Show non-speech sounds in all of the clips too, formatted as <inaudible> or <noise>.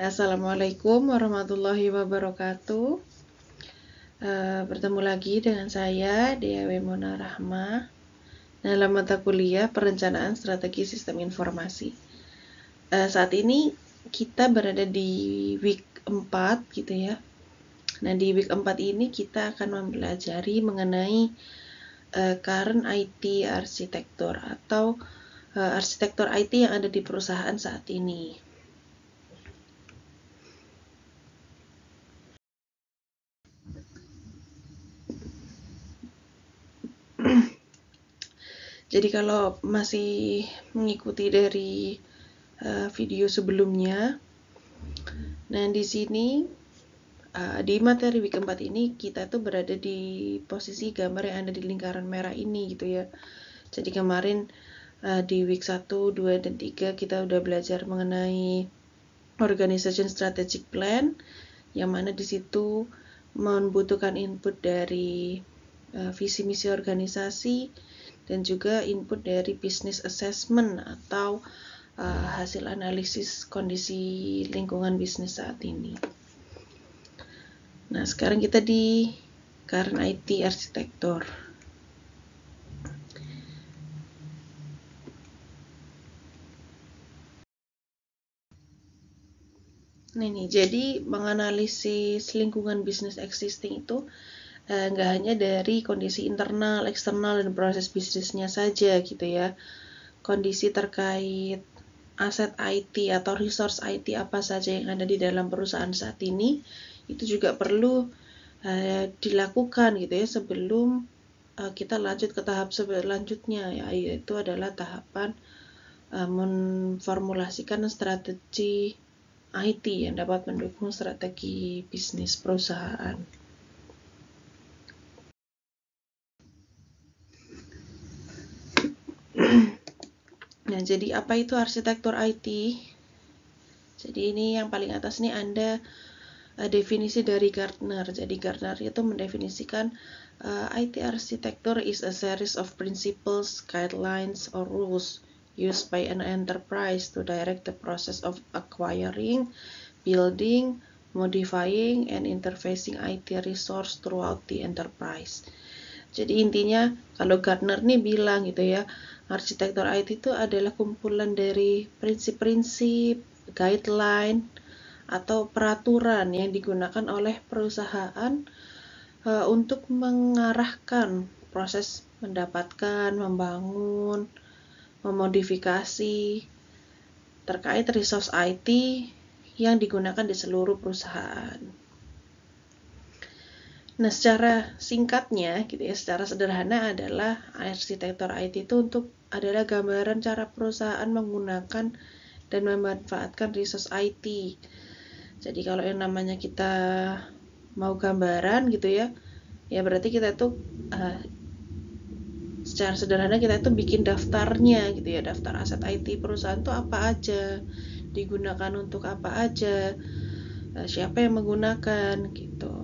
Assalamualaikum warahmatullahi wabarakatuh. Uh, bertemu lagi dengan saya Dewi Mona Rahma dalam mata kuliah Perencanaan Strategi Sistem Informasi. Uh, saat ini kita berada di week 4 gitu ya. Nah, di week 4 ini kita akan mempelajari mengenai uh, current IT arsitektur atau uh, arsitektur IT yang ada di perusahaan saat ini. Jadi kalau masih mengikuti dari uh, video sebelumnya, nah di sini uh, di materi week 4 ini kita tuh berada di posisi gambar yang ada di lingkaran merah ini gitu ya. Jadi kemarin uh, di week 1, 2 dan 3 kita udah belajar mengenai organization strategic plan yang mana di situ membutuhkan input dari uh, visi misi organisasi, dan juga input dari business assessment atau uh, hasil analisis kondisi lingkungan bisnis saat ini. Nah, sekarang kita di current IT arsitektur. Nah, ini jadi menganalisis lingkungan bisnis existing itu Eh, nggak uh, hanya dari kondisi internal, eksternal dan proses bisnisnya saja gitu ya. Kondisi terkait aset IT atau resource IT apa saja yang ada di dalam perusahaan saat ini itu juga perlu uh, dilakukan gitu ya sebelum uh, kita lanjut ke tahap selanjutnya ya yaitu adalah tahapan uh, memformulasikan strategi IT yang dapat mendukung strategi bisnis perusahaan. Nah, jadi apa itu arsitektur IT? Jadi ini yang paling atas nih Anda uh, definisi dari Gartner. Jadi Gartner itu mendefinisikan uh, eh, IT arsitektur is a series of principles, guidelines or rules used by an enterprise to direct the process of acquiring, building, modifying and interfacing IT resource throughout the enterprise. Jadi intinya kalau Gartner nih bilang gitu ya, Arsitektur IT itu adalah kumpulan dari prinsip-prinsip, guideline, atau peraturan yang digunakan oleh perusahaan eh, untuk mengarahkan proses mendapatkan, membangun, memodifikasi terkait resource IT yang digunakan di seluruh perusahaan. Nah, secara singkatnya, gitu ya, secara sederhana adalah arsitektur IT itu untuk adalah gambaran cara perusahaan menggunakan dan memanfaatkan resource IT. Jadi kalau yang namanya kita mau gambaran gitu ya, ya berarti kita itu uh, eh, secara sederhana kita itu bikin daftarnya gitu ya, daftar aset IT perusahaan itu apa aja, digunakan untuk apa aja, uh, siapa yang menggunakan gitu.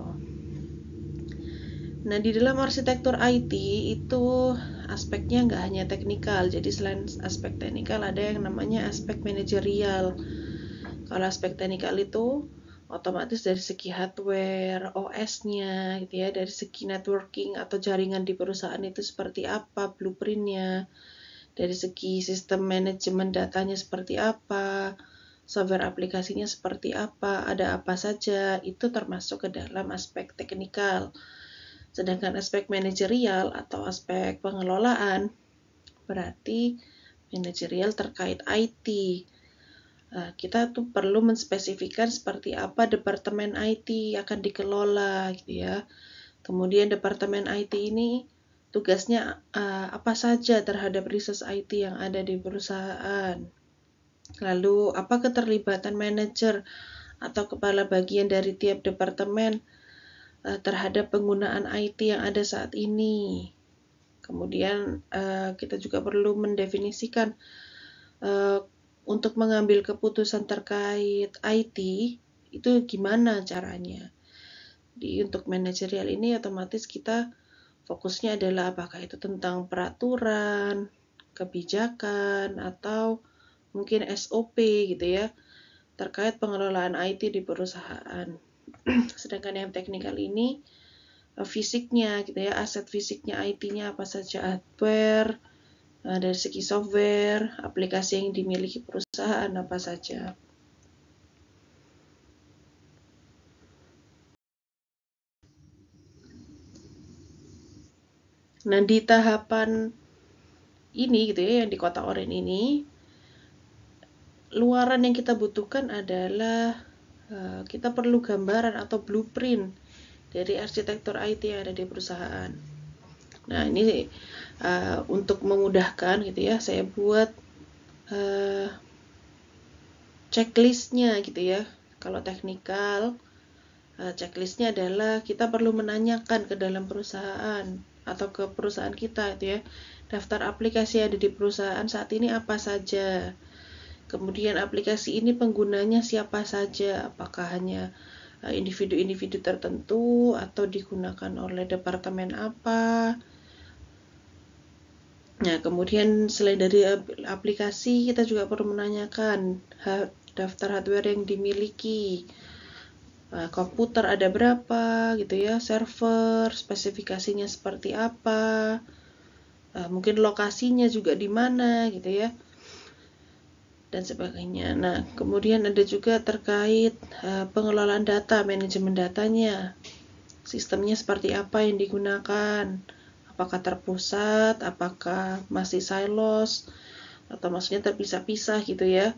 Nah, di dalam arsitektur IT itu aspeknya nggak hanya teknikal jadi selain aspek teknikal ada yang namanya aspek manajerial kalau aspek teknikal itu otomatis dari segi hardware, OS-nya, gitu ya, dari segi networking atau jaringan di perusahaan itu seperti apa, blueprintnya, dari segi sistem manajemen datanya seperti apa, software aplikasinya seperti apa, ada apa saja, itu termasuk ke dalam aspek teknikal. Sedangkan aspek manajerial atau aspek pengelolaan berarti manajerial terkait IT. Nah, kita tuh perlu menspesifikkan seperti apa departemen IT akan dikelola gitu ya. Kemudian departemen IT ini tugasnya uh, apa saja terhadap riset IT yang ada di perusahaan. Lalu apa keterlibatan manajer atau kepala bagian dari tiap departemen Eh, terhadap penggunaan IT yang ada saat ini. Kemudian eh, kita juga perlu mendefinisikan eh, untuk mengambil keputusan terkait IT itu gimana caranya. Di untuk manajerial ini otomatis kita fokusnya adalah apakah itu tentang peraturan, kebijakan atau mungkin SOP gitu ya terkait pengelolaan IT di perusahaan. Sedangkan yang teknikal ini eh, fisiknya gitu ya, aset fisiknya IT-nya apa saja hardware, eh, dari segi software, aplikasi yang dimiliki perusahaan apa saja. Nah, di tahapan ini gitu ya yang di kota oranye ini luaran yang kita butuhkan adalah Eh, kita perlu gambaran atau blueprint dari arsitektur IT yang ada di perusahaan. Nah ini uh, untuk memudahkan gitu ya, saya buat uh, checklistnya gitu ya. Kalau teknikal, uh, checklistnya adalah kita perlu menanyakan ke dalam perusahaan atau ke perusahaan kita itu ya daftar aplikasi yang ada di perusahaan saat ini apa saja Kemudian aplikasi ini penggunanya siapa saja, apakah hanya eh, individu-individu tertentu atau digunakan oleh departemen apa. Nah, kemudian selain dari aplikasi, kita juga perlu menanyakan daftar hardware yang dimiliki. Eh, komputer ada berapa gitu ya, server, spesifikasinya seperti apa, eh, mungkin lokasinya juga di mana gitu ya dan sebagainya. Nah, kemudian ada juga terkait uh, pengelolaan data, manajemen datanya. Sistemnya seperti apa yang digunakan? Apakah terpusat, apakah masih silos atau maksudnya terpisah-pisah gitu ya.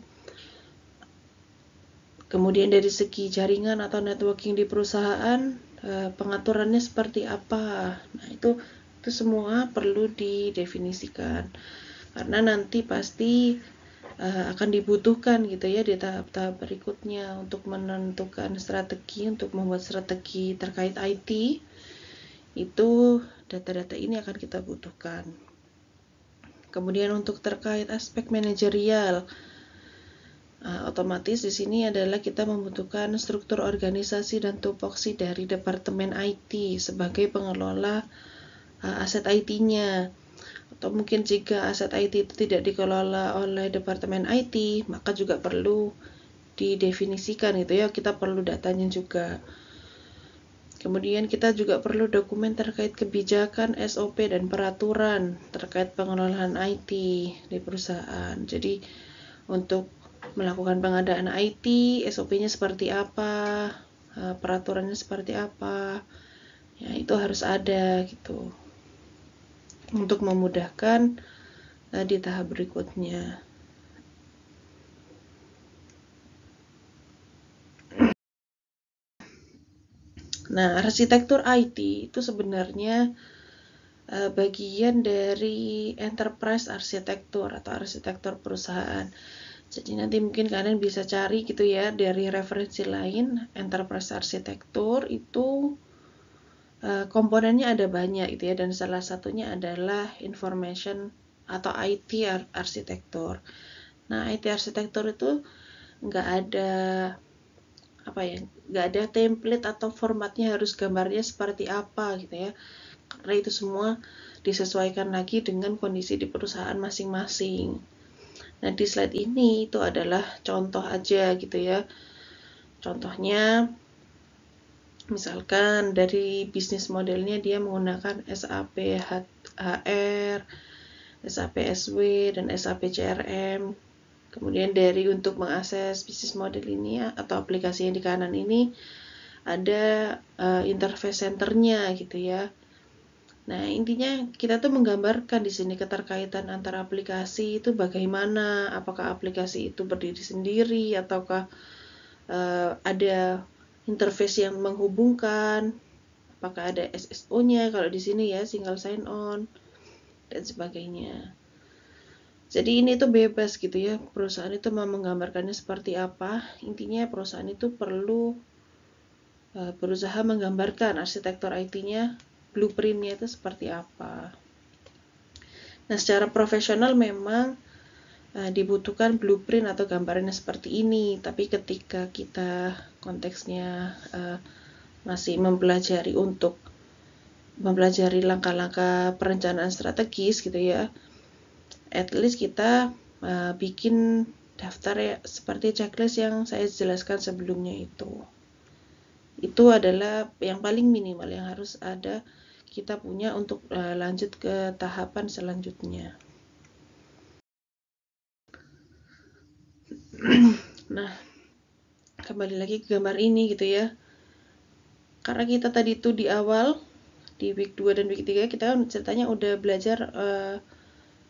Kemudian dari segi jaringan atau networking di perusahaan, uh, pengaturannya seperti apa? Nah, itu itu semua perlu didefinisikan. Karena nanti pasti Eh, akan dibutuhkan gitu ya di tahap-tahap berikutnya untuk menentukan strategi untuk membuat strategi terkait IT itu data-data ini akan kita butuhkan. Kemudian untuk terkait aspek manajerial uh, otomatis di sini adalah kita membutuhkan struktur organisasi dan tupoksi dari departemen IT sebagai pengelola uh, aset IT-nya atau mungkin jika aset IT itu tidak dikelola oleh departemen IT, maka juga perlu didefinisikan gitu ya, kita perlu datanya juga. Kemudian kita juga perlu dokumen terkait kebijakan SOP dan peraturan terkait pengelolaan IT di perusahaan. Jadi untuk melakukan pengadaan IT, SOP-nya seperti apa, eh, peraturannya seperti apa, ya itu harus ada gitu untuk memudahkan uh, di tahap berikutnya. Nah, arsitektur IT itu sebenarnya eh, bagian dari enterprise arsitektur atau arsitektur perusahaan. Jadi nanti mungkin kalian bisa cari gitu ya dari referensi lain enterprise arsitektur itu Eh, komponennya ada banyak gitu ya dan salah satunya adalah information atau IT arsitektur. Nah IT arsitektur itu nggak ada apa ya nggak ada template atau formatnya harus gambarnya seperti apa gitu ya karena itu semua disesuaikan lagi dengan kondisi di perusahaan masing-masing. Nah di slide ini itu adalah contoh aja gitu ya. Contohnya misalkan dari bisnis modelnya dia menggunakan SAP HR, SAP SW dan SAP CRM. Kemudian dari untuk mengakses bisnis model ini ya, atau aplikasi yang di kanan ini ada uh, interface centernya gitu ya. Nah, intinya kita tuh menggambarkan di sini keterkaitan antara aplikasi itu bagaimana, apakah aplikasi itu berdiri sendiri ataukah uh, ada interface yang menghubungkan, apakah ada SSO-nya kalau di sini ya single sign on dan sebagainya. Jadi ini itu bebas gitu ya. Perusahaan itu mau menggambarkannya seperti apa. Intinya perusahaan itu perlu e, berusaha menggambarkan arsitektur IT-nya, blueprint-nya itu seperti apa. Nah, secara profesional memang Eh, dibutuhkan blueprint atau gambarnya seperti ini tapi ketika kita konteksnya uh, masih mempelajari untuk mempelajari langkah-langkah perencanaan strategis gitu ya at least kita uh, bikin daftar ya seperti checklist yang saya jelaskan sebelumnya itu itu adalah yang paling minimal yang harus ada kita punya untuk uh, lanjut ke tahapan selanjutnya <clears throat> nah, kembali lagi ke gambar ini gitu ya. Karena kita tadi itu di awal di week 2 dan week 3 kita kan ceritanya udah belajar uh,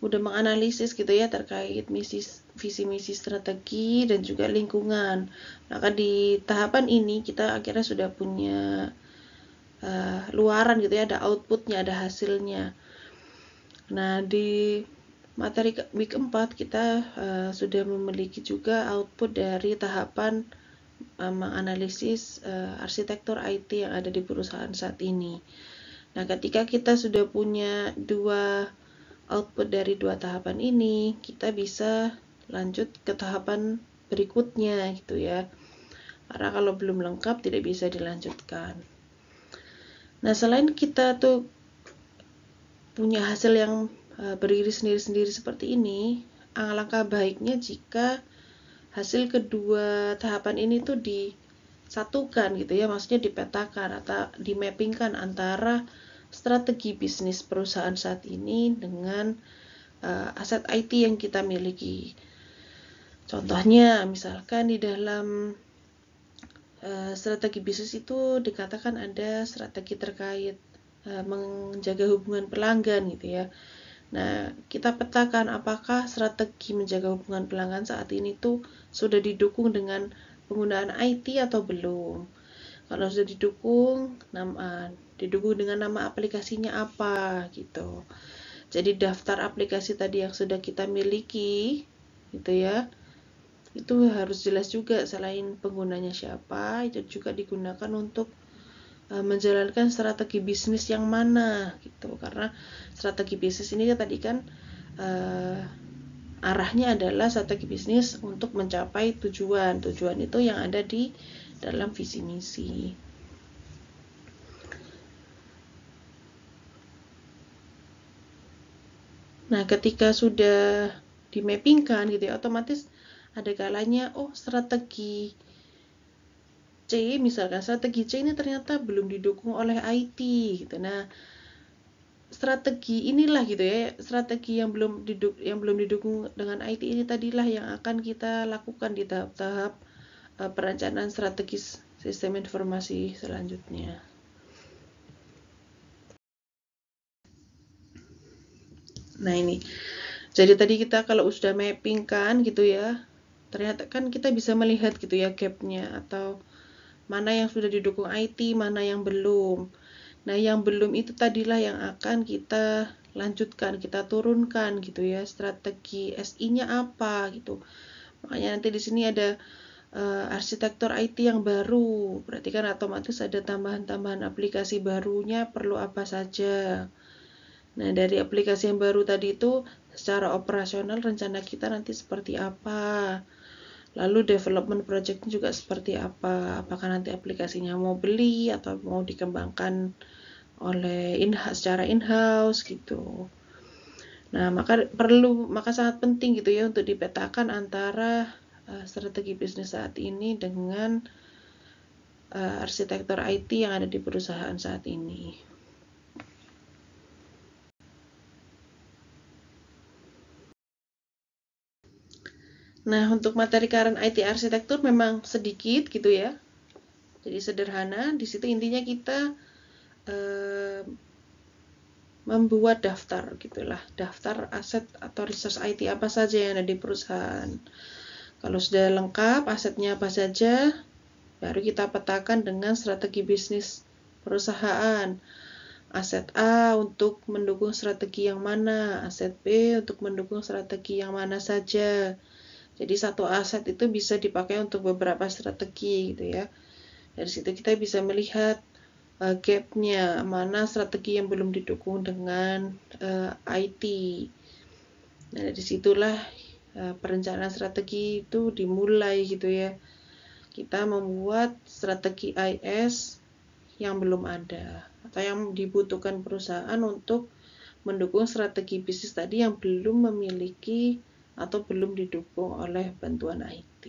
udah menganalisis gitu ya terkait misi visi misi strategi dan juga lingkungan. Maka di tahapan ini kita akhirnya sudah punya uh, luaran gitu ya, ada outputnya, ada hasilnya. Nah di materi week 4 kita uh, sudah memiliki juga output dari tahapan eh, menganalisis uh, arsitektur IT yang ada di perusahaan saat ini. Nah, ketika kita sudah punya dua output dari dua tahapan ini, kita bisa lanjut ke tahapan berikutnya gitu ya. Karena kalau belum lengkap tidak bisa dilanjutkan. Nah, selain kita tuh punya hasil yang Eh, berdiri sendiri-sendiri seperti ini, alangkah baiknya jika hasil kedua tahapan ini tuh disatukan gitu ya, maksudnya dipetakan atau dimappingkan antara strategi bisnis perusahaan saat ini dengan uh, aset IT yang kita miliki. Contohnya, misalkan di dalam uh, strategi bisnis itu dikatakan ada strategi terkait uh, menjaga hubungan pelanggan gitu ya Nah, kita petakan apakah strategi menjaga hubungan pelanggan saat ini tuh sudah didukung dengan penggunaan IT atau belum. Kalau sudah didukung, nama ah, didukung dengan nama aplikasinya apa gitu. Jadi daftar aplikasi tadi yang sudah kita miliki gitu ya. Itu harus jelas juga selain penggunanya siapa, itu juga digunakan untuk Eh, menjalankan strategi bisnis yang mana gitu karena strategi bisnis ini tadi kan uh, arahnya adalah strategi bisnis untuk mencapai tujuan tujuan itu yang ada di dalam visi misi nah ketika sudah di mappingkan gitu ya otomatis ada kalanya oh strategi C misalkan strategi C ini ternyata belum didukung oleh IT gitu nah strategi inilah gitu ya strategi yang belum diduk yang belum didukung dengan IT ini tadilah yang akan kita lakukan di tahap-tahap uh, perencanaan strategis sistem informasi selanjutnya nah ini jadi tadi kita kalau sudah mapping kan gitu ya ternyata kan kita bisa melihat gitu ya gapnya atau mana yang sudah didukung IT, mana yang belum. Nah, yang belum itu tadilah yang akan kita lanjutkan, kita turunkan gitu ya. Strategi SI-nya apa gitu. Makanya nanti di sini ada uh, arsitektur IT yang baru. Berarti kan otomatis ada tambahan-tambahan aplikasi barunya perlu apa saja. Nah, dari aplikasi yang baru tadi itu secara operasional rencana kita nanti seperti apa? lalu development project juga seperti apa apakah nanti aplikasinya mau beli atau mau dikembangkan oleh in secara in house gitu nah maka perlu maka sangat penting gitu ya untuk dipetakan antara uh, strategi bisnis saat ini dengan uh, arsitektur IT yang ada di perusahaan saat ini Nah, untuk materi current IT arsitektur memang sedikit gitu ya. Jadi sederhana, di situ intinya kita eh, membuat daftar gitulah, daftar aset atau resource IT apa saja yang ada di perusahaan. Kalau sudah lengkap asetnya apa saja, baru kita petakan dengan strategi bisnis perusahaan. Aset A untuk mendukung strategi yang mana, aset B untuk mendukung strategi yang mana saja. Jadi satu aset itu bisa dipakai untuk beberapa strategi gitu ya. Dari situ kita bisa melihat eh, gapnya mana strategi yang belum didukung dengan uh, eh, IT. Nah dari situlah uh, perencanaan strategi itu dimulai gitu ya. Kita membuat strategi IS yang belum ada atau yang dibutuhkan perusahaan untuk mendukung strategi bisnis tadi yang belum memiliki atau belum didukung oleh bantuan IT.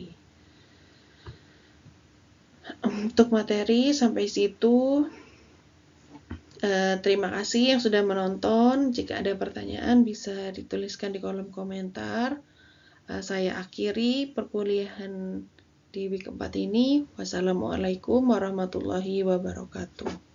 Untuk materi sampai situ. Eh, terima kasih yang sudah menonton. Jika ada pertanyaan bisa dituliskan di kolom komentar. Eh, saya akhiri perkuliahan di week 4 ini. Wassalamualaikum warahmatullahi wabarakatuh.